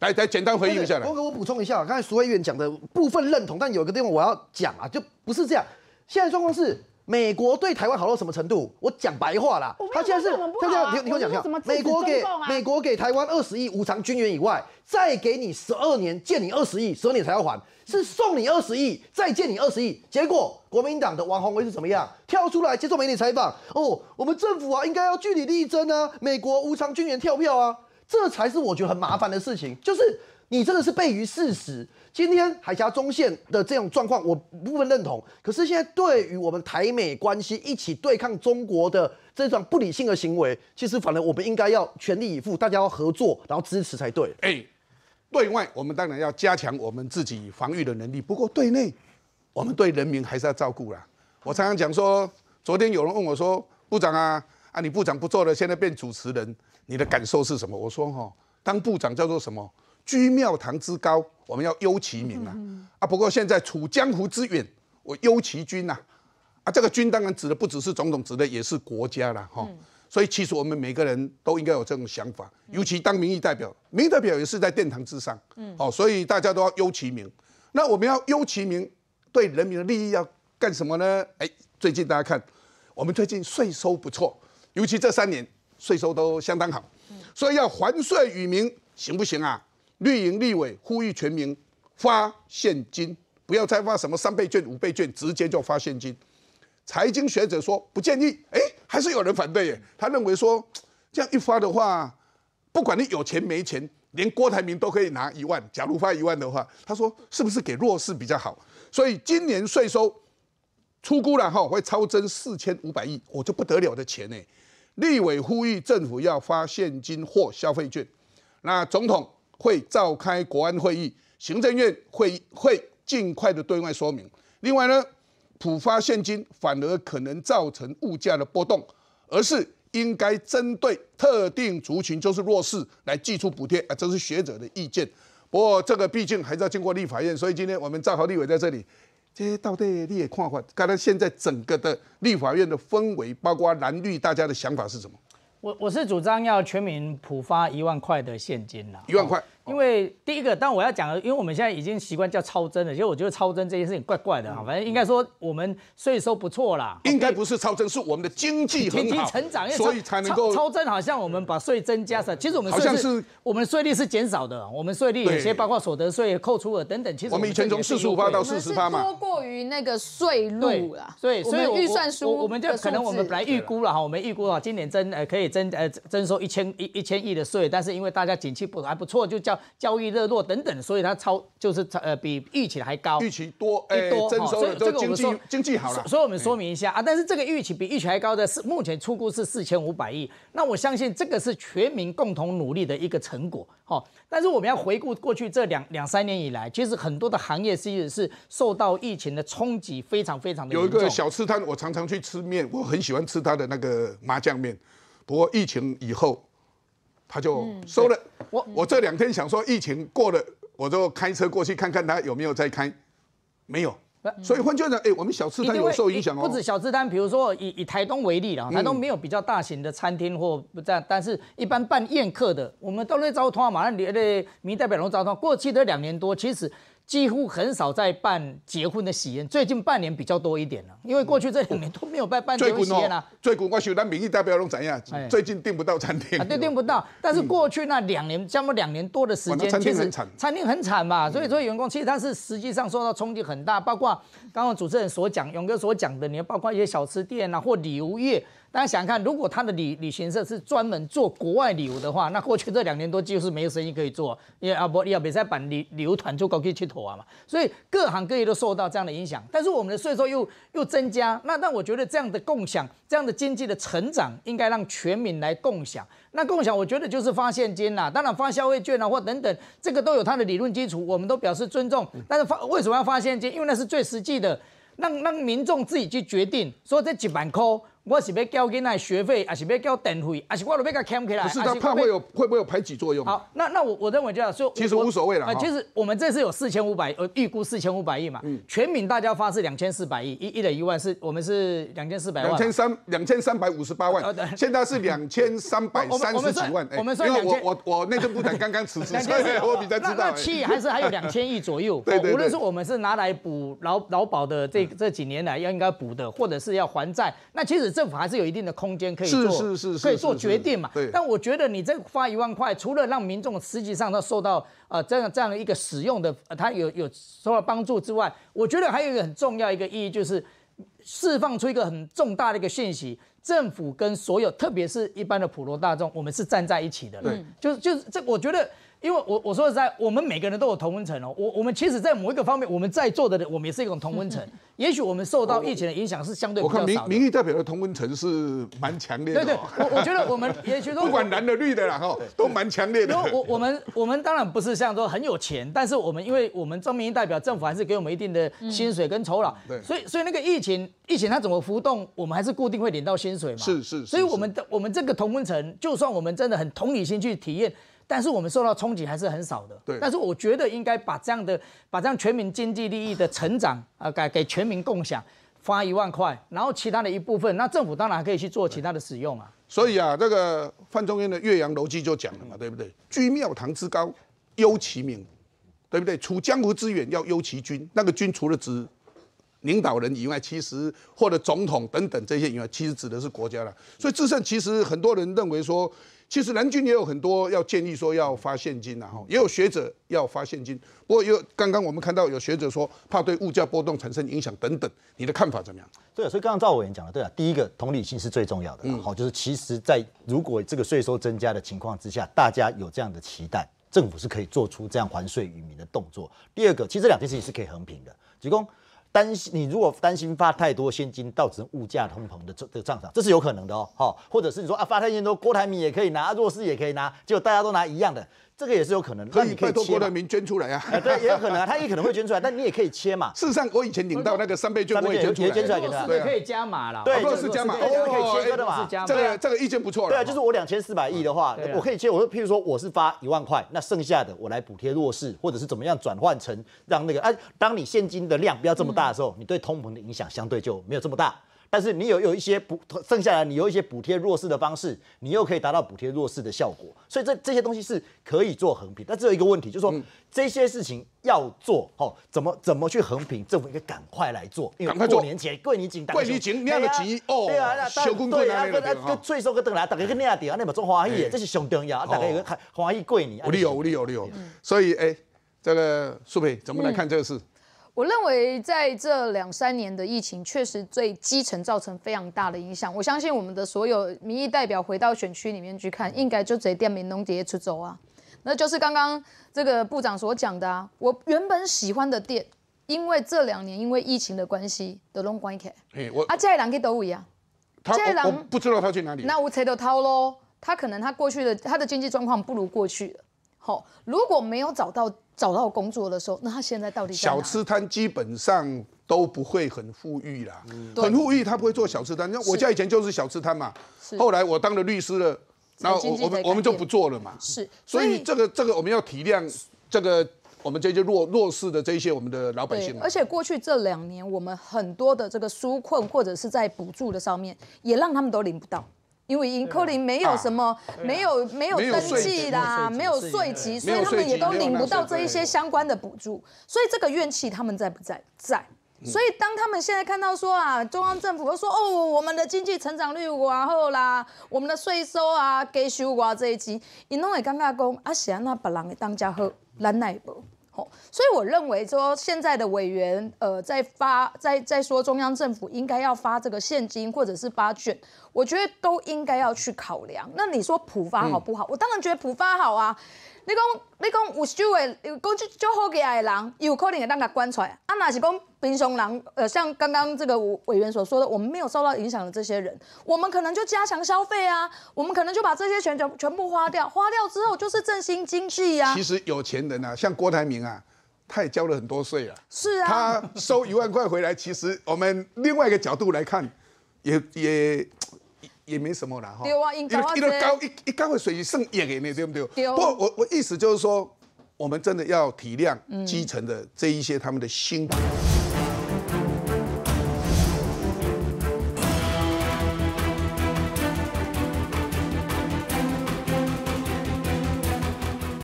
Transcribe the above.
来来，简单回应一下。我给我补充一下，刚才苏委员讲的部分认同，但有一个地方我要讲啊，就不是这样。现在状况是，美国对台湾好到什么程度？我讲白话啦，他现在是，他这样，你你我讲一下，美国给美国给台湾二十亿无偿军援以外，再给你十二年借你二十亿，十二年才要还，是送你二十亿，再借你二十亿。结果国民党的王宏威是怎么样？跳出来接受媒体采访，哦，我们政府啊，应该要据理力争啊，美国无偿军援跳票啊。这才是我觉得很麻烦的事情，就是你真的是背于事实。今天海峡中线的这种状况，我部分认同。可是现在对于我们台美关系一起对抗中国的这种不理性的行为，其实反而我们应该要全力以赴，大家要合作，然后支持才对。哎，对外我们当然要加强我们自己防御的能力，不过对内我们对人民还是要照顾啦。我常常讲说，昨天有人问我说，部长啊啊，你部长不做了，现在变主持人。你的感受是什么？我说哈，当部长叫做什么？居庙堂之高，我们要忧其民啊！啊，不过现在处江湖之远，我忧其君呐！啊，这个君当然指的不只是总统，指的也是国家了哈。所以其实我们每个人都应该有这种想法，尤其当民意代表，民意代表也是在殿堂之上。嗯，哦，所以大家都要忧其民。那我们要忧其民，对人民的利益要干什么呢？哎，最近大家看，我们最近税收不错，尤其这三年。税收都相当好，所以要还税于民，行不行啊？绿营立委呼吁全民发现金，不要再发什么三倍券、五倍券，直接就发现金。财经学者说不建议，哎，还是有人反对耶。他认为说，这样一发的话，不管你有钱没钱，连郭台铭都可以拿一万。假如发一万的话，他说是不是给弱势比较好？所以今年税收出估了哈，会超增四千五百亿，我就不得了的钱呢。立委呼吁政府要发现金或消费券，那总统会召开国安会议，行政院会会尽快的对外说明。另外呢，普发现金反而可能造成物价的波动，而是应该针对特定族群，就是弱势来寄出补贴啊，这是学者的意见。不过这个毕竟还是要经过立法院，所以今天我们赵好立委在这里。这些到底你也看看，刚刚现在整个的立法院的氛围，包括蓝绿，大家的想法是什么？我我是主张要全民普发一万块的现金了，一万块。因为第一个，但我要讲的，因为我们现在已经习惯叫超增了，其实我觉得超增这件事情怪怪的。反正应该说我们税收不错啦。应该不是超增，是我们的经济很好，成长，所以才能够超增。好像我们把税增加了，其实我们好像是我们税率是减少的，我们税率有些包括所得税扣除额等等。其我们以前从四十五趴到四十趴嘛，多过于那个税啦。所对，所以预算书，我们就可能我们本来预估了哈，我们预估啊，今年增呃可以增呃增收一千一一千亿的税，但是因为大家景气不还不错，就叫。交易热络等等，所以它超就是呃比预期还高。预期多一多，所以这个我们说经济好了。所以我们说明一下啊，但是这个预期比预期还高的是目前出估是四千五百亿。那我相信这个是全民共同努力的一个成果。好，但是我们要回顾过去这两两三年以来，其实很多的行业其实是受到疫情的冲击，非常非常的有一个小吃摊，我常常去吃面，我很喜欢吃它的那个麻酱面。不过疫情以后。他就收了我。我这两天想说，疫情过了，我就开车过去看看他有没有在开，没有。所以换句话讲，哎，我们小吃摊有受影响哦。不止小吃摊，比如说以以台东为例啦，台东没有比较大型的餐厅或不这样，但是一般办宴客的，我们都在招摊嘛，那那民代表龙招通，过去的两年多其实。几乎很少在办结婚的喜宴，最近半年比较多一点了，因为过去这两年都没有办办结婚喜宴啊。最近我收咱民意代表拢怎样？最近订不到餐厅啊，订订不到。但是过去那两年，将近两年多的时间，其实餐厅很惨，嘛。所以作为员工，其实他是实际上受到冲击很大。包括刚刚主持人所讲，勇哥所讲的，你要包括一些小吃店啊，或旅游业。大家想看，如果他的旅旅行社是专门做国外旅游的话，那过去这两年多就是没有生意可以做，因为阿伯、利亚、比赛版旅旅游团就搞去铁陀啊嘛，所以各行各业都受到这样的影响。但是我们的税收又又增加，那那我觉得这样的共享、这样的经济的成长，应该让全民来共享。那共享，我觉得就是发现金啦，当然发消费券啊或等等，这个都有它的理论基础，我们都表示尊重。但是发为什么要发现金？因为那是最实际的，让让民众自己去决定。说这几板扣。我是要交给那学费，还是要交电费，还是我都被他砍下来？不是他怕会有会不会有排挤作用？好，那那我我认为这样说，其实无所谓了。其实我们这次有四千五百，呃，预估四千五百亿嘛。嗯，全民大家发是两千四百亿，一一人一万是，我们是两千四百万。两千三两千三百五十八万，现在是两千三百三十几万。我们说，我我我，那就不讲刚刚辞职，因为我比较知道。那七还是还有两千亿左右。对对。无论是我们是拿来补劳劳保的这这几年来要应该补的，或者是要还债，那其实。政府还是有一定的空间可以做，可以做决定嘛。但我觉得你这花一万块，除了让民众实际上都受到呃这样这样的一个使用的，他有有受到帮助之外，我觉得还有一个很重要一个意义就是释放出一个很重大的一个讯息：政府跟所有，特别是一般的普罗大众，我们是站在一起的。嗯，就是就是这，我觉得。因为我我说在我们每个人都有同温层哦，我我们其实，在某一个方面，我们在座的人，我们也是一种同温层。也许我们受到疫情的影响是相对比较少。我看民民意代表的同温层是蛮强烈的。对对，我我觉得我们 也许说不管蓝的绿的啦哈，都蛮强烈的。我我们我们当然不是像说很有钱，但是我们因为我们做民意代表，政府还是给我们一定的薪水跟酬劳。对。所以所以那个疫情疫情它怎么浮动，我们还是固定会领到薪水嘛。是是。所以我们的我们这个同温层，就算我们真的很同理心去体验。但是我们受到冲击还是很少的。对，但是我觉得应该把这样的把这样全民经济利益的成长啊，给给全民共享，发一万块，然后其他的一部分，那政府当然可以去做其他的使用啊。所以啊，这个范仲淹的《岳阳楼记》就讲了嘛，对不对？居庙堂之高，忧其民，对不对？处江湖之远，要忧其君。那个君除了指领导人以外，其实或者总统等等这些以外，其实指的是国家了。所以至胜其实很多人认为说。其实蓝军也有很多要建议说要发现金呐，哈，也有学者要发现金。不过，有刚刚我们看到有学者说怕对物价波动产生影响等等，你的看法怎么样？对，所以刚刚赵委员讲了，对啊，第一个同理心是最重要的，好、就是其实，在如果这个税收增加的情况之下，大家有这样的期待，政府是可以做出这样还税于民的动作。第二个，其实两件事情是可以横平的，鞠躬。担心你如果担心发太多现金导致物价通膨的这这个上涨，这是有可能的哦，好，或者是你说啊发太钱多，郭台铭也可以拿，弱势也可以拿，结果大家都拿一样的。这个也是有可能的，可以委托郭台铭捐出来啊。对，也有可能啊，他也可能会捐出来，但你也可以切嘛。事实上，我以前领到那个三倍券，我也捐出来，捐出来给他，可以加码了。弱是加码，哦，可以切割的嘛？这个这个意见不错。对啊，就是我两千四百亿的话，我可以切。我说，譬如说，我是发一万块，那剩下的我来补贴弱势，或者是怎么样转换成让那个哎，当你现金的量不要这么大的时候，你对通膨的影响相对就没有这么大。但是你有有一些补，剩下来你有一些补贴弱势的方式，你又可以达到补贴弱势的效果，所以这这些东西是可以做横平，但只有一个问题，就是说这些事情要做，哦，怎么怎么去横平，政府应该赶快来做，因为过年前过年紧，过年紧，年个紧，哦，对啊，收工对啊，跟税收跟登来，大家去念啊点啊，你莫总华喜，这是上重要，大家一个开欢喜过年。有理由，有理由，有理由。所以，哎，这个苏培怎么来看这个事？我认为在这两三年的疫情，确实对基层造成非常大的影响。我相信我们的所有民意代表回到选区里面去看，应该就这店民都跌出走啊。那就是刚刚这个部长所讲的啊。我原本喜欢的店，因为这两年因为疫情的关系，都拢关起。哎，我啊，这义人去都一啊。嘉义人不知道他去哪里。那无猜到他喽，他可能他过去的他的经济状况不如过去好，如果没有找到找到工作的时候，那他现在到底小吃摊基本上都不会很富裕啦，很富裕他不会做小吃摊。那我家以前就是小吃摊嘛，后来我当了律师了，那我我们我们就不做了嘛。是，所以这个这个我们要体谅这个我们这些弱弱势的这一些我们的老百姓。而且过去这两年，我们很多的这个纾困或者是在补助的上面，也让他们都领不到。因为因柯林没有什么，没有没有登记啦，没有税籍，所以他们也都领不到这一些相关的补助，所以这个怨气他们在不在？在。所以当他们现在看到说啊，中央政府说哦，我们的经济成长率往后啦，我们的税收啊，给收这一钱，因拢会感觉讲啊，是啊那别人会当家好，咱奈何？所以我认为说，现在的委员呃，在发在在说中央政府应该要发这个现金或者是发券，我觉得都应该要去考量。那你说普发好不好？我当然觉得普发好啊。你讲，你讲有酒的，有够足好的人，有可能会让人关出来。啊，那是讲平常人，呃，像刚刚这个委员所说的，我们没有受到影响的这些人，我们可能就加强消费啊，我们可能就把这些钱全全部花掉，花掉之后就是振兴经济啊。其实有钱人啊，像郭台铭啊，他也交了很多税啊。是啊，他收一万块回来，其实我们另外一个角度来看，也也。也没什么啦，哈，因为一高一一高会水剩肾也也没对不对？不，我我意思就是说，我们真的要体谅基层的这一些他们的辛苦。